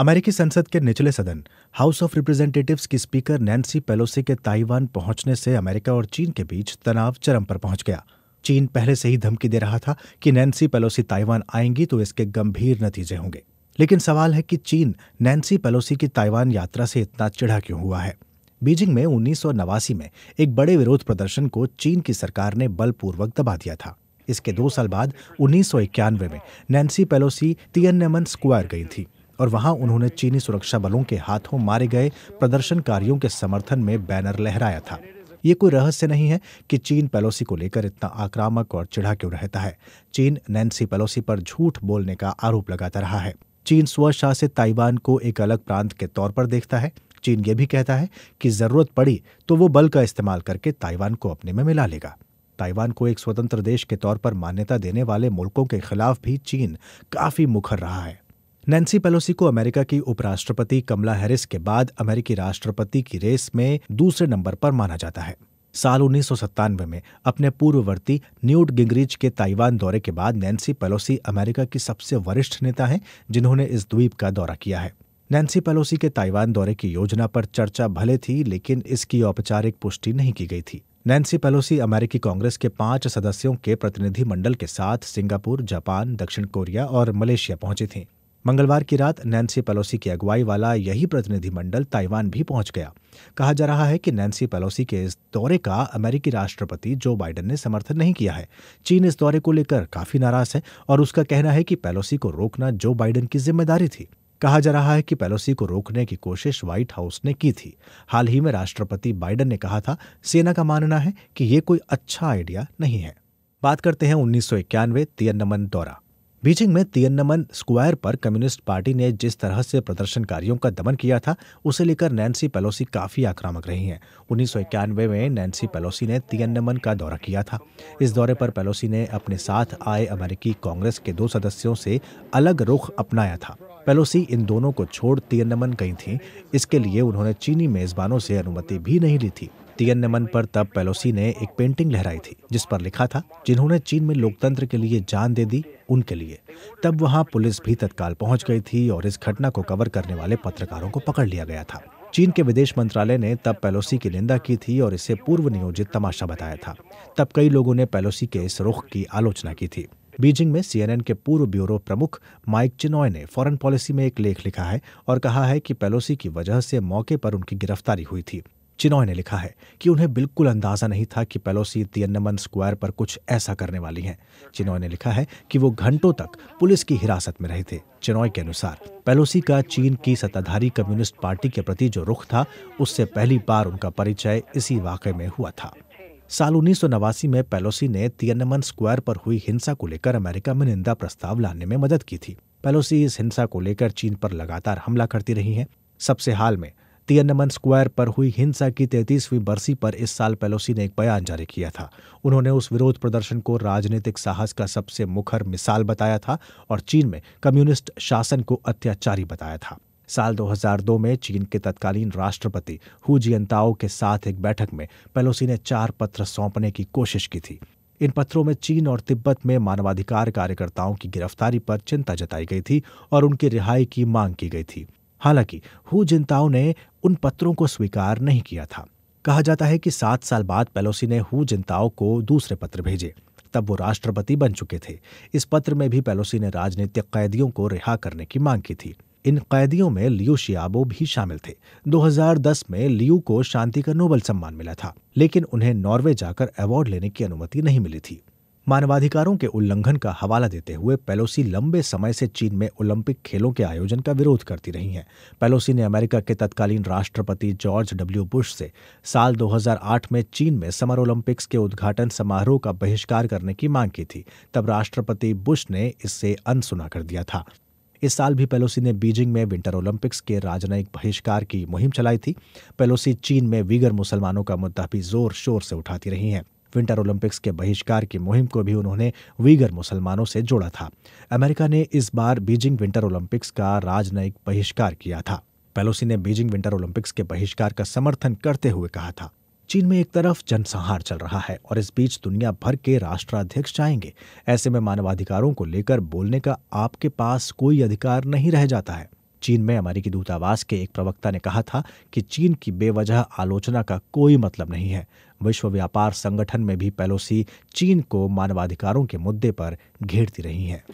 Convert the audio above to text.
अमेरिकी संसद के निचले सदन हाउस ऑफ रिप्रेजेंटेटिव्स की स्पीकर नैन्सी पेलोसी के ताइवान पहुंचने से अमेरिका और चीन के बीच तनाव चरम पर पहुंच गया चीन पहले से ही धमकी दे रहा था कि नैन्सी पेलोसी ताइवान आएंगी तो इसके गंभीर नतीजे होंगे लेकिन सवाल है कि चीन नैन्सी पेलोसी की ताइवान यात्रा से इतना चिढ़ा क्यों हुआ है बीजिंग में उन्नीस में एक बड़े विरोध प्रदर्शन को चीन की सरकार ने बलपूर्वक दबा दिया था इसके दो साल बाद उन्नीस में नैन्सी पेलोसी तियन स्क्वायर गई थी और वहां उन्होंने चीनी सुरक्षा बलों के हाथों मारे गए प्रदर्शनकारियों के समर्थन में बैनर लहराया था ये कोई रहस्य नहीं है कि चीन पेलोसी को लेकर इतना आक्रामक और चिढ़ा क्यों रहता है चीन नैन्सी पेलोसी पर झूठ बोलने का आरोप लगाता रहा है चीन स्वशासित ताइवान को एक अलग प्रांत के तौर पर देखता है चीन ये भी कहता है कि जरूरत पड़ी तो वो बल का इस्तेमाल करके ताइवान को अपने में मिला लेगा ताइवान को एक स्वतंत्र देश के तौर पर मान्यता देने वाले मुल्कों के खिलाफ भी चीन काफी मुखर रहा है नैन्सी पेलोसी को अमेरिका की उपराष्ट्रपति कमला हैरिस के बाद अमेरिकी राष्ट्रपति की रेस में दूसरे नंबर पर माना जाता है साल उन्नीस में अपने पूर्ववर्ती न्यूट गिंगरिच के ताइवान दौरे के बाद नैन्सी पेलोसी अमेरिका की सबसे वरिष्ठ नेता हैं जिन्होंने इस द्वीप का दौरा किया है नैन्सी पेलोसी के ताइवान दौरे की योजना पर चर्चा भले थी लेकिन इसकी औपचारिक पुष्टि नहीं की गई थी नैन्सी पेलोसी अमेरिकी कांग्रेस के पांच सदस्यों के प्रतिनिधिमंडल के साथ सिंगापुर जापान दक्षिण कोरिया और मलेशिया पहुंची थीं मंगलवार की रात नैन्सी पेलोसी की अगुवाई वाला यही प्रतिनिधिमंडल ताइवान भी पहुंच गया कहा जा रहा है कि नैन्सी पेलोसी के इस दौरे का अमेरिकी राष्ट्रपति जो बाइडेन ने समर्थन नहीं किया है चीन इस दौरे को लेकर काफी नाराज है और उसका कहना है कि पेलोसी को रोकना जो बाइडेन की जिम्मेदारी थी कहा जा रहा है कि पेलोसी को रोकने की कोशिश व्हाइट हाउस ने की थी हाल ही में राष्ट्रपति बाइडेन ने कहा था सेना का मानना है कि ये कोई अच्छा आइडिया नहीं है बात करते हैं उन्नीस सौ तिरनमन दौरा बीजिंग में तियनमन स्क्वायर पर कम्युनिस्ट पार्टी ने जिस तरह से प्रदर्शनकारियों का दमन किया था उसे लेकर नैन्सी पेलोसी काफी आक्रामक रही हैं उन्नीस में नैन्सी पेलोसी ने तियन्नमन का दौरा किया था इस दौरे पर पेलोसी ने अपने साथ आए अमेरिकी कांग्रेस के दो सदस्यों से अलग रुख अपनाया था पेलोसी इन दोनों को छोड़ तियनमन गई थी इसके लिए उन्होंने चीनी मेजबानों से अनुमति भी नहीं ली थी तियन मन पर तब पेलोसी ने एक पेंटिंग लहराई थी जिस पर लिखा था जिन्होंने चीन में लोकतंत्र के लिए जान दे दी उनके लिए तब वहां पुलिस भी तत्काल पहुंच गई थी और इस घटना को कवर करने वाले पत्रकारों को पकड़ लिया गया था चीन के विदेश मंत्रालय ने तब पेलोसी की निंदा की थी और इसे पूर्व नियोजित तमाशा बताया था तब कई लोगों ने पेलोसी के इस रुख की आलोचना की थी बीजिंग में सीएनएन के पूर्व ब्यूरो प्रमुख माइक चिनॉय ने फॉरेन पॉलिसी में एक लेख लिखा है और कहा है कि पेलोसी की वजह से मौके पर उनकी गिरफ्तारी हुई थी चिनॉय ने लिखा है कि उन्हें बिल्कुल अंदाजा नहीं था कि पेलोसी तियनमन स्क्वायर पर कुछ ऐसा करने वाली हैं चिनॉय ने लिखा है कि वो घंटों तक पुलिस की हिरासत में रहे थे चिनॉय के अनुसार पेलोसी का चीन की सत्ताधारी कम्युनिस्ट पार्टी के प्रति जो रुख था उससे पहली बार उनका परिचय इसी वाक में हुआ था साल उन्नीस में पेलोसी ने तियनमन स्क्वायर पर हुई हिंसा को लेकर अमेरिका में निंदा प्रस्ताव लाने में मदद की थी पेलोसी इस हिंसा को लेकर चीन पर लगातार हमला करती रही हैं सबसे हाल में तियनमन स्क्वायर पर हुई हिंसा की तैतीसवीं बरसी पर इस साल पेलोसी ने एक बयान जारी किया था उन्होंने उस विरोध प्रदर्शन को राजनीतिक साहस का सबसे मुखर मिसाल बताया था और चीन में कम्युनिस्ट शासन को अत्याचारी बताया था साल 2002 में चीन के तत्कालीन राष्ट्रपति हु जियंताओ के साथ एक बैठक में पेलोसी ने चार पत्र सौंपने की कोशिश की थी इन पत्रों में चीन और तिब्बत में मानवाधिकार कार्यकर्ताओं की गिरफ्तारी पर चिंता जताई गई थी और उनकी रिहाई की मांग की गई थी हालांकि हु जिनताओ ने उन पत्रों को स्वीकार नहीं किया था कहा जाता है कि सात साल बाद पेलोसी ने हु जिनताओ को दूसरे पत्र भेजे तब वो राष्ट्रपति बन चुके थे इस पत्र में भी पेलोसी ने राजनीतिक कैदियों को रिहा करने की मांग की थी इन कैदियों में लियू शियाबो भी शामिल थे 2010 में लियू को शांति का नोबल सम्मान मिला था लेकिन उन्हें नॉर्वे जाकर अवार्ड लेने की अनुमति नहीं मिली थी मानवाधिकारों के उल्लंघन का हवाला देते हुए पेलोसी लंबे समय से चीन में ओलंपिक खेलों के आयोजन का विरोध करती रही हैं पेलोसी ने अमेरिका के तत्कालीन राष्ट्रपति जॉर्ज डब्ल्यू बुश से साल 2008 में चीन में समर ओलंपिक्स के उद्घाटन समारोह का बहिष्कार करने की मांग की थी तब राष्ट्रपति बुश ने इससे अनसुना कर दिया था इस साल भी पेलोसी ने बीजिंग में विंटर ओलंपिक्स के राजनयिक बहिष्कार की मुहिम चलाई थी पेलोसी चीन में वीगर मुसलमानों का मुद्दा भी जोर शोर से उठाती रही हैं विंटर ओलंपिक्स के बहिष्कार की मुहिम को भी उन्होंने वीगर मुसलमानों से जोड़ा था अमेरिका ने इस बार बीजिंग विंटर ओलंपिक्स का राजनयिक बहिष्कार किया था पेलोसी ने बीजिंग विंटर ओलंपिक्स के बहिष्कार का समर्थन करते हुए कहा था चीन में एक तरफ जनसंहार चल रहा है और इस बीच दुनिया भर के राष्ट्राध्यक्ष जाएंगे ऐसे में मानवाधिकारों को लेकर बोलने का आपके पास कोई अधिकार नहीं रह जाता है चीन में अमेरिकी दूतावास के एक प्रवक्ता ने कहा था कि चीन की बेवजह आलोचना का कोई मतलब नहीं है विश्व व्यापार संगठन में भी पेलोसी चीन को मानवाधिकारों के मुद्दे पर घेरती रही हैं